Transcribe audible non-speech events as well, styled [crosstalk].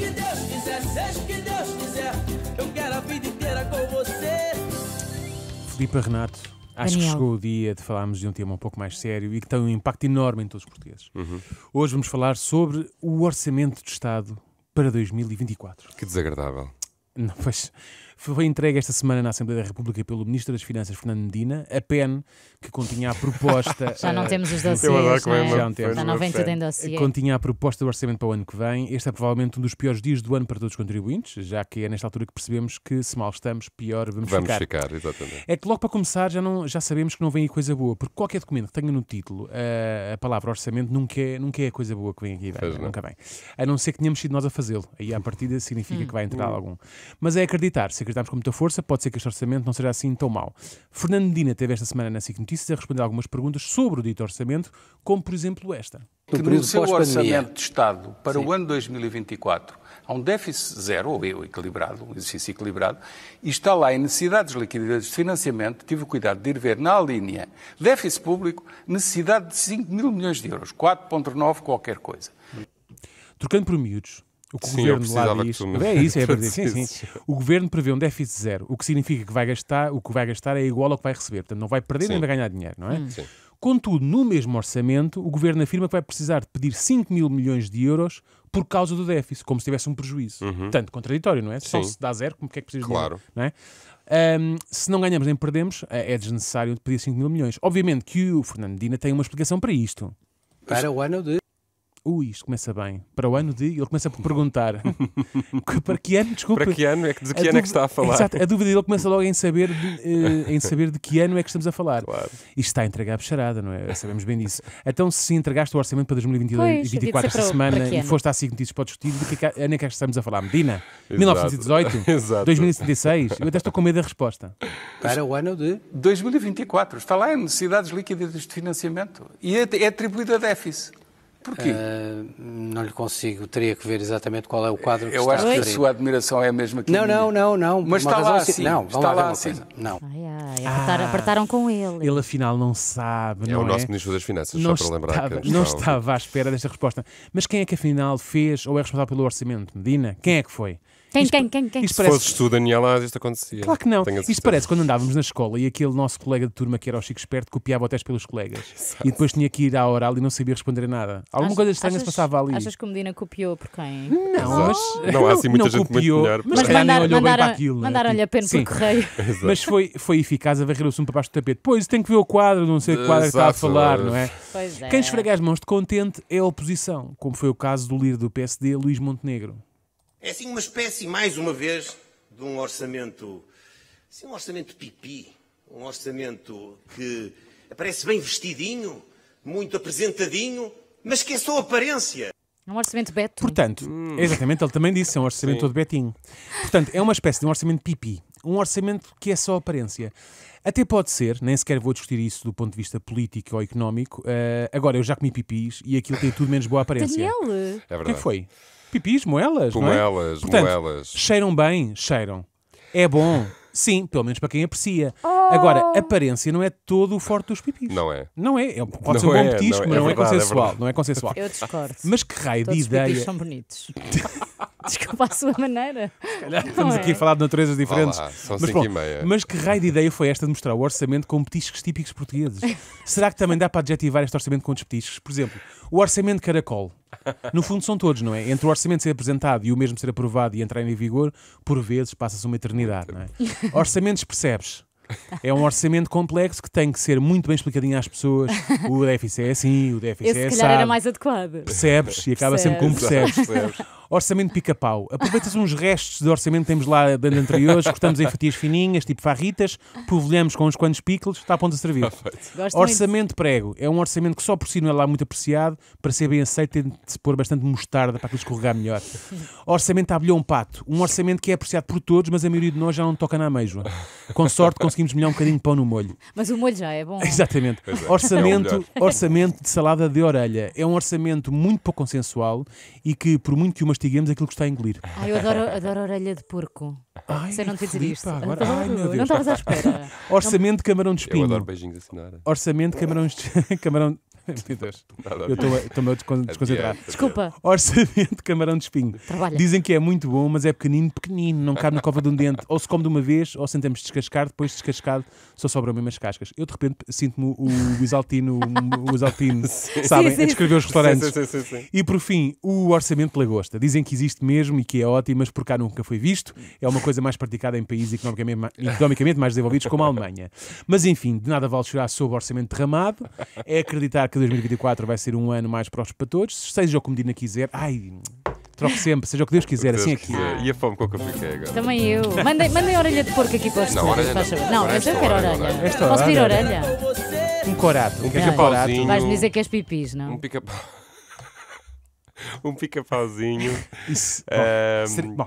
que Deus quiser, seja o que Deus quiser. Eu quero a vida inteira com você. Filipe Renato. Acho Daniel. que chegou o dia de falarmos de um tema um pouco mais sério e que tem um impacto enorme em todos os portugueses. Uhum. Hoje vamos falar sobre o Orçamento de Estado para 2024. Que desagradável. Não, pois, foi entregue esta semana na Assembleia da República pelo Ministro das Finanças, Fernando Medina, a PEN, que continha a proposta. [laughs] já não eh, temos os dossiers, né? já não é? temos. Já não vem tudo em dossiê. Continha a proposta do orçamento para o ano que vem. Este é provavelmente um dos piores dias do ano para todos os contribuintes, já que é nesta altura que percebemos que se mal estamos, pior vamos, vamos ficar. ficar exatamente. É que logo para começar já, não, já sabemos que não vem aí coisa boa, porque qualquer documento que tenha no título a, eh, a palavra orçamento nunca é, nunca é a coisa boa que vem aqui, não. nunca vem. A não ser que tenhamos sido nós a fazê-lo. Aí à partida significa hum. que vai entrar hum. algum. Mas é acreditar, se acreditar acreditarmos com muita força, pode ser que este orçamento não seja assim tão mau. Fernando Medina teve esta semana na SIC Notícias a responder algumas perguntas sobre o dito orçamento, como por exemplo esta. Que no seu orçamento de Estado para Sim. o ano 2024 há um déficit zero, ou equilibrado, um exercício equilibrado, e está lá em necessidades de liquidez de financiamento, tive o cuidado de ir ver na linha déficit público, necessidade de 5 mil milhões de euros, 4.9 qualquer coisa. Trocando por miúdos, o que o sim, governo lá diz. É isso, é [laughs] verdade. Sim, sim. O governo prevê um déficit zero, o que significa que vai gastar, o que vai gastar é igual ao que vai receber. Portanto, não vai perder sim. nem vai ganhar dinheiro, não é? Hum. Sim. Contudo, no mesmo orçamento, o governo afirma que vai precisar de pedir 5 mil milhões de euros por causa do déficit, como se tivesse um prejuízo. Uhum. Tanto contraditório, não é? Sim. Só se dá zero, como que é que precisa claro. de dinheiro, não é? Um, se não ganhamos nem perdemos, é, é desnecessário pedir 5 mil milhões. Obviamente que o Fernando Dina tem uma explicação para isto. Para o ano de Ui, isto começa bem. Para o ano de. Ele começa a perguntar. [laughs] para que ano, desculpa. Para que ano é que, de que ano é que está a falar? Exato, a dúvida dele começa logo em saber, de, [laughs] eh, em saber de que ano é que estamos a falar. Claro. Isto está a entregar bicharada, não é? Sabemos bem disso. Então, se entregaste o orçamento para 2022 e 2024 esta semana e foste a 5 Notícias para discutir, de que é ano é, é que estamos a falar? Medina? Exato. 1918? [laughs] Exato. 2076? Eu até estou com medo da resposta. Para o ano de 2024. Está lá em necessidades líquidas de financiamento. E é, é atribuído a déficit. Porquê? Uh, não lhe consigo, teria que ver exatamente qual é o quadro que Eu está acho que a sua admiração é a mesma que Não, não, não, não. Mas assim, está lá assim. Não, está lá, assim. Não. Ai, ai, apertaram, ah, apertaram, com ele. Ele afinal não sabe, é não é? o nosso Ministro das Finanças, não só para lembrar. Que não estava à espera desta resposta. Mas quem é que afinal fez ou é responsável pelo orçamento? Medina? Quem é que foi? Quem, isto, quem, quem, quem? Isto parece... Se fosses tu, Daniel isto acontecia. Claro que não. Isto parece quando andávamos na escola e aquele nosso colega de turma, que era o Chico Esperto, copiava o teste pelos colegas. Exato. E depois tinha que ir à oral e não sabia responder a nada. Alguma achas, coisa estranha achas, se passava ali. Achas que o Medina copiou por quem? Não, mas... Não, não há assim [laughs] muita não gente copiou, melhor. Mas, mandar, olhou mandaram, aquilo. Mandaram-lhe a pena Sim. por correio. [laughs] Exato. Mas foi, foi eficaz a varrer o sumo para baixo do tapete. Pois, tem que ver o quadro, não sei o quadro Exato. É que está a falar, não é? Pois é. Quem esfrega as mãos de contente é a oposição, como foi o caso do líder do PSD, Luís Montenegro. É assim uma espécie, mais uma vez, de um orçamento, assim um orçamento pipi, um orçamento que aparece bem vestidinho, muito apresentadinho, mas que é só aparência. É um orçamento Beto. Portanto, hum. é exatamente, ele também disse, é um orçamento Sim. todo Betinho. Portanto, é uma espécie de um orçamento pipi, um orçamento que é só aparência. Até pode ser, nem sequer vou discutir isso do ponto de vista político ou económico. Uh, agora, eu já comi pipis e aquilo tem tudo menos boa aparência. Daniel! É verdade. O que, é que foi? Pipis, moelas, é? moelas, é? Portanto, moelas. Cheiram bem, cheiram. É bom. Sim, pelo menos para quem aprecia. Oh. Agora, aparência não é todo o forte dos pipis. Não é. Não é. é pode não ser um bom é, petisco, é. mas não é, verdade, consensual, não é consensual. Eu discordo. Mas que raio Todos de ideia. Os pipis são bonitos. [laughs] Desculpa a sua maneira. estamos aqui é? a falar de naturezas diferentes. Olá, são mas, e meia. mas que raio de ideia foi esta de mostrar o orçamento com petiscos típicos portugueses? [laughs] Será que também dá para adjetivar este orçamento com outros petiscos? Por exemplo, o orçamento caracol. No fundo, são todos, não é? Entre o orçamento ser apresentado e o mesmo ser aprovado e entrar em vigor, por vezes passa-se uma eternidade, não é? [laughs] Orçamentos percebes. É um orçamento complexo que tem que ser muito bem explicadinho às pessoas. O déficit é assim, o déficit Esse é assim. Se calhar sabe. era mais adequado. Percebes e acaba percebes. sempre com percebes. percebes. Orçamento pica-pau. Aproveitas uns restos de orçamento que temos lá de anteriores, cortamos em fatias fininhas, tipo farritas, polvilhamos com uns quantos picles, está a ponto de servir. Gosto orçamento muito. prego. É um orçamento que só por si não é lá muito apreciado. Para ser bem aceito, tem de se pôr bastante mostarda para que escorregar melhor. Orçamento abelhão pato. Um orçamento que é apreciado por todos, mas a maioria de nós já não toca na mesma. Com sorte, conseguimos melhor um bocadinho de pão no molho. Mas o molho já é bom. Exatamente. É, é orçamento, é orçamento de salada de orelha. É um orçamento muito pouco consensual e que, por muito que umas mastigamos aquilo que está a engolir. Ai, eu adoro, adoro a orelha de porco. Ai, Sei não te dizer isto. Agora, então, Não estavas à espera. Orçamento de camarão de espinho. Eu adoro beijinhos a Orçamento de camarão de... [laughs] camarão... [laughs] Eu estou-me a desconcentrar. Desculpa. Orçamento de camarão de espinho. Trabalha. Dizem que é muito bom, mas é pequenino, pequenino, não cabe na cova de um dente. Ou se come de uma vez, ou sentamos descascar, depois descascado, só sobram mesmo as cascas. Eu de repente sinto-me o exaltino, o exaltino, [laughs] sabem, sim, sim. a descrever os restaurantes. Sim, sim, sim, E por fim, o orçamento de lagosta. Dizem que existe mesmo e que é ótimo, mas por cá nunca foi visto. É uma coisa mais praticada em países economicamente, economicamente mais desenvolvidos, como a Alemanha. Mas enfim, de nada vale chorar sobre o orçamento derramado. É acreditar que 2024 vai ser um ano mais próximo para todos, seja o que o Medina quiser. Ai, troco sempre, seja o que Deus quiser, assim aqui. É é. Quiser. E a fome com que eu fiquei agora. Também eu. Mandei, mandei orelha de porco aqui para os não, estúdios, Não, mas eu quero orelha. orelha. Posso pedir orelha? Um corato. Um pica-pauzinho. Vais-me dizer que és pipis, não? Um pica-pau [laughs] um pica-pauzinho. Isso. Ehm, bom, um... Seria, bom,